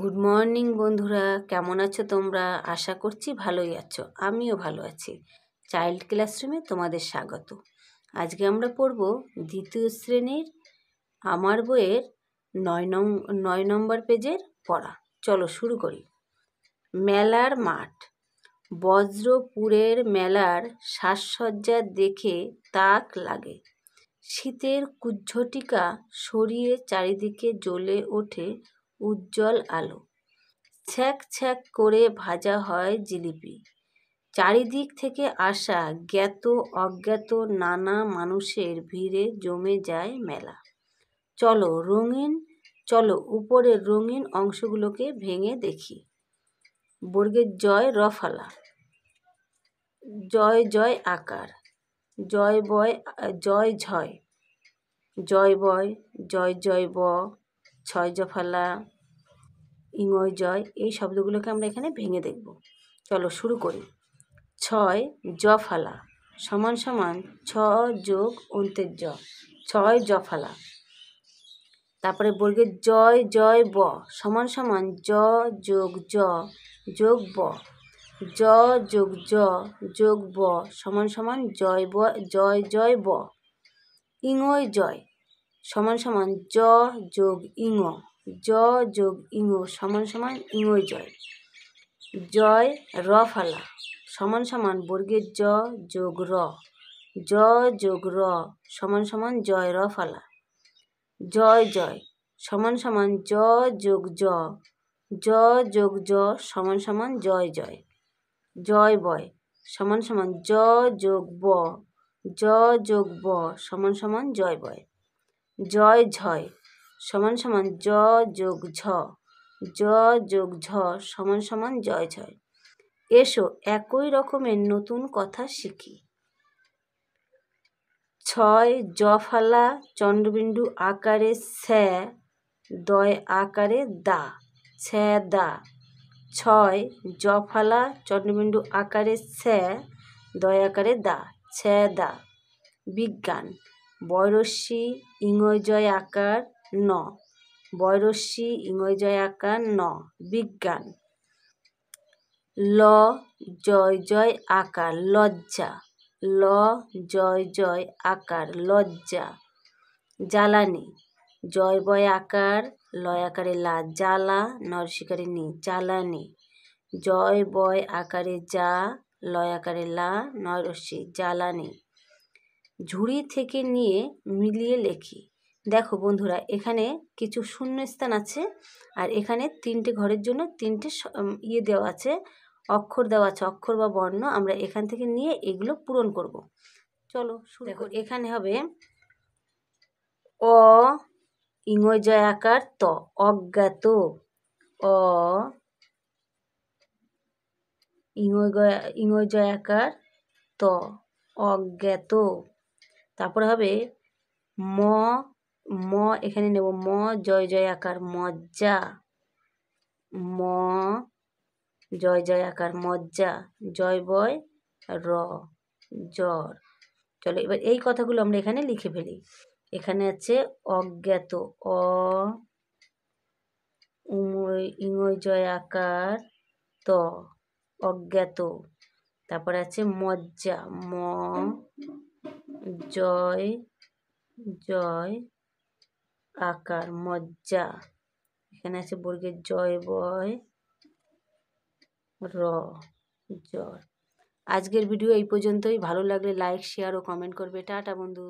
good morning বন্ধুরা কেমন আছো তোমরা আশা করছি ভালোই আছো আমিও ভালো আছি চাইল্ড ক্লাসরুমে তোমাদের স্বাগত আজকে আমরা পড়ব দ্বিতীয় শ্রেণীর আমার বইয়ের নয় নম নয় নম্বর পেজের পড়া চলো শুরু করি মেলার মাঠ বজ্রপুরের মেলার সাজসজ্জা দেখে তাক লাগে শীতের কুজ্ঝটিকা সরিয়ে চারিদিকে জ্বলে ওঠে উজ্জ্বল আলো ছ্যাঁক ছ্যাঁক করে ভাজা হয় জিলিপি চারিদিক থেকে আসা জ্ঞাত অজ্ঞাত নানা মানুষের ভিড়ে জমে যায় মেলা চলো রঙিন চলো উপরের রঙিন অংশগুলোকে ভেঙে দেখি বর্গের জয় রফালা জয় জয় আকার জয় বয় জয় ঝয় জয় বয় জয় জয় ব ছয় জফালা ইঙয় জয় এই শব্দগুলোকে আমরা এখানে ভেঙে দেখব চলো শুরু করি ছয় জ ফালা সমান সমান ছ যোগ অন্তের জ ছয় জ ফালা তারপরে বর্গের জয় জয় ব সমান সমান জ যোগ জ যোগ ব জ যোগ জ যোগ ব সমান সমান জয় ব জয় জয় ব ইঙয় জয় সমান সমান জ যোগ ইঙ জ যোগ ইঙো সমান সমান ইঙোয় জয় জয় র ফালা সমান সমান বর্গের জ যোগ র জ যোগ র সমান সমান জয় র ফালা জয় জয় সমান সমান জ যোগ জ জ যোগ জ সমান সমান জয় জয় জয় বয় সমান সমান জ যোগ ব জ যোগ ব সমান সমান জয় বয় জয় ঝয় সমান সমান জ যোগ ঝ জ যোগ ঝ সমান সমান জয় ঝয় এসো একই রকমের নতুন কথা শিখি ছয় জফালা চন্দ্রবিন্দু আকারে স্যা দয় আকারে দা স্যা দা ছয় জফালা চন্দ্রবিন্দু আকারে স্যা দয় আকারে দা ছ্যা দা বিজ্ঞান বয়রশ্মি ইংজয় আকার ন বয়রশ্মি আকার ন বিজ্ঞান ল জয় জয় আকার লজ্জা ল জয় জয় আকার লজ্জা জ্বালানি জয় বয় আকার লয় আকারে লা জ্বালা নরশিকারে নি জ্বালানি জয় বয় আকারে যা লয় আকারে লা নরসি জ্বালানি ঝুড়ি থেকে নিয়ে মিলিয়ে লেখি দেখো বন্ধুরা এখানে কিছু শূন্য স্থান আছে আর এখানে তিনটে ঘরের জন্য তিনটে ইয়ে দেওয়া আছে অক্ষর দেওয়া আছে অক্ষর বা বর্ণ আমরা এখান থেকে নিয়ে এগুলো পূরণ করব চলো দেখো এখানে হবে অ ইংজয় আকার ত অজ্ঞাত অ ইংজয় আকার ত অজ্ঞাত তারপরে হবে ম ম এখানে নেব ম জয় জয় আকার মজ্জা ম জয় জয় আকার মজ্জা জয় বয় র জ্বর চলো এবার এই কথাগুলো আমরা এখানে লিখে ফেলি এখানে আছে অজ্ঞাত অ উময় ইঙয় জয় আকার ত অজ্ঞাত তারপরে আছে মজ্জা ম জয় জয় আকার মজ্জা এখানে আছে বর্গের জয় বয় র জয় আজকের ভিডিও এই পর্যন্তই ভালো লাগলে লাইক শেয়ার ও কমেন্ট করবে টাটা বন্ধু